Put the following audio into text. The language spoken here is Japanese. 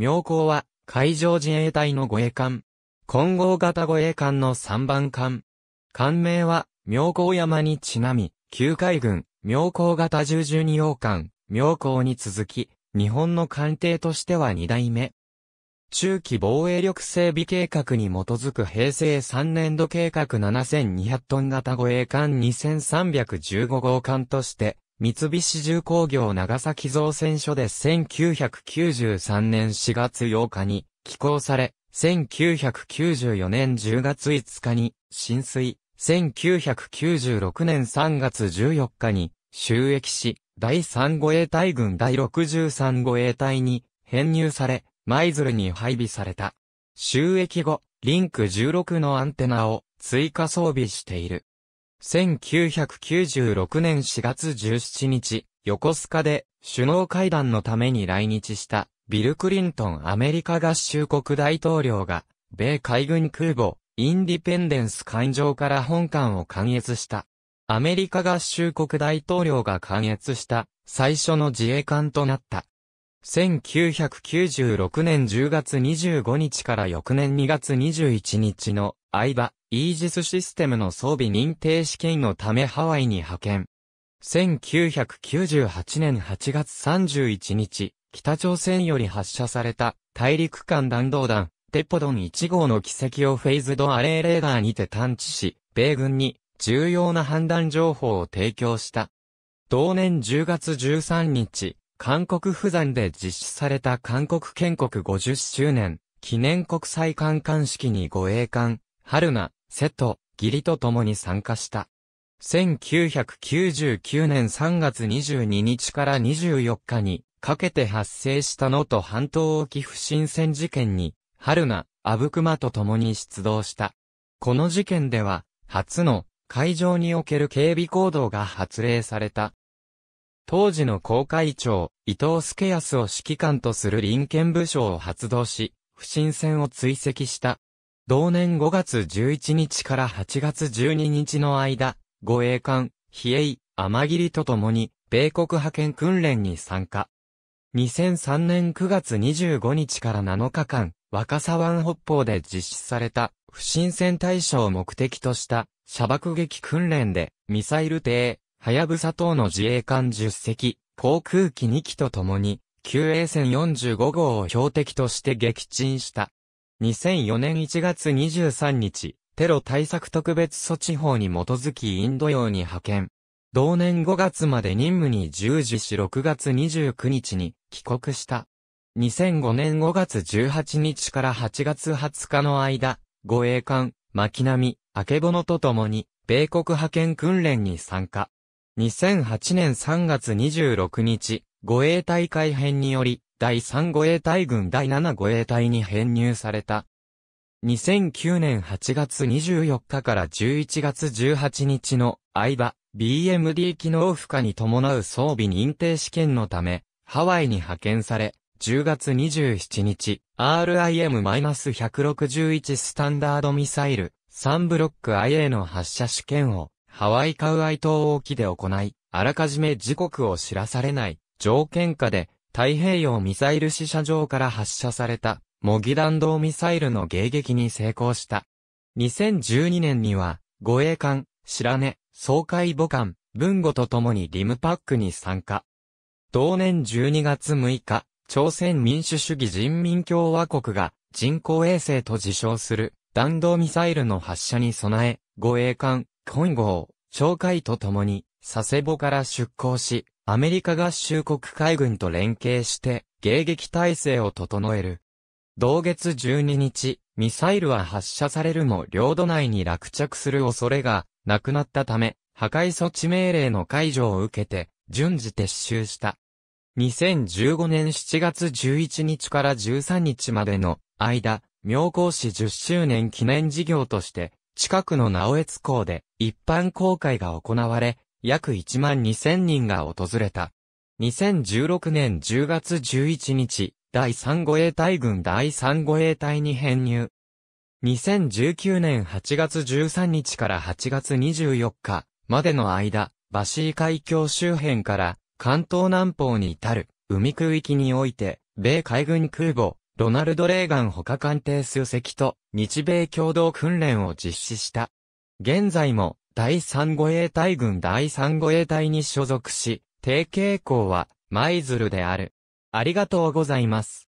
妙高は海上自衛隊の護衛艦。混合型護衛艦の3番艦。艦名は妙高山にちなみ、旧海軍妙高型十十二王艦、妙高に続き、日本の艦艇としては2代目。中期防衛力整備計画に基づく平成3年度計画7200トン型護衛艦2315号艦として三菱重工業長崎造船所で1993年4月8日に寄港され、1994年10月5日に浸水、1996年3月14日に収益し、第3護衛隊軍第63護衛隊に編入され、舞鶴に配備された。収益後、リンク16のアンテナを追加装備している。1996年4月17日、横須賀で首脳会談のために来日したビル・クリントンアメリカ合衆国大統領が、米海軍空母、インディペンデンス艦上から本艦を関越した。アメリカ合衆国大統領が関越した最初の自衛艦となった。1996年10月25日から翌年2月21日の間、イージスシステムの装備認定試験のためハワイに派遣。1998年8月31日、北朝鮮より発射された大陸間弾道弾、テポドン1号の軌跡をフェイズドアレイレーダーにて探知し、米軍に重要な判断情報を提供した。同年10月13日、韓国釜山で実施された韓国建国50周年記念国際観艦式に護衛艦、春名、瀬戸、義理と共に参加した。1999年3月22日から24日にかけて発生した能登半島沖不審船事件に、春名、阿武隈と共に出動した。この事件では、初の海上における警備行動が発令された。当時の公会長、伊藤助康を指揮官とする臨県部署を発動し、不審船を追跡した。同年5月11日から8月12日の間、護衛艦、比叡、天霧と共に、米国派遣訓練に参加。2003年9月25日から7日間、若狭湾北方で実施された、不審船対象を目的とした、射爆撃訓練で、ミサイル艇、はやぶさ等の自衛艦10隻、航空機2機とともに、旧衛船45号を標的として撃沈した。2004年1月23日、テロ対策特別措置法に基づきインド洋に派遣。同年5月まで任務に従事し6月29日に帰国した。2005年5月18日から8月20日の間、護衛艦、巻波、明けぼのと共に、米国派遣訓練に参加。2008年3月26日、護衛隊改編により、第3護衛隊軍第7護衛隊に編入された。2009年8月24日から11月18日の間、BMD 機能負荷に伴う装備認定試験のため、ハワイに派遣され、10月27日、RIM-161 スタンダードミサイル、3ブロック IA の発射試験をハワイカウアイ島沖で行い、あらかじめ時刻を知らされない条件下で太平洋ミサイル試射場から発射された模擬弾道ミサイルの迎撃に成功した。2012年には護衛艦、白根、総海母艦、文語と共にリムパックに参加。同年12月6日、朝鮮民主主義人民共和国が人工衛星と自称する弾道ミサイルの発射に備え、護衛艦、本後、懲戒と共に、佐世保から出港し、アメリカ合衆国海軍と連携して、迎撃体制を整える。同月12日、ミサイルは発射されるも領土内に落着する恐れがなくなったため、破壊措置命令の解除を受けて、順次撤収した。2015年7月11日から13日までの間、妙高市10周年記念事業として、近くの直江津港で一般公開が行われ、約1万2000人が訪れた。2016年10月11日、第3護衛隊軍第3護衛隊に編入。2019年8月13日から8月24日までの間、バシー海峡周辺から関東南方に至る海空域において、米海軍空母、ロナルド・レーガン他艦艇数隻と日米共同訓練を実施した。現在も第3護衛隊軍第3護衛隊に所属し、定型校は舞鶴である。ありがとうございます。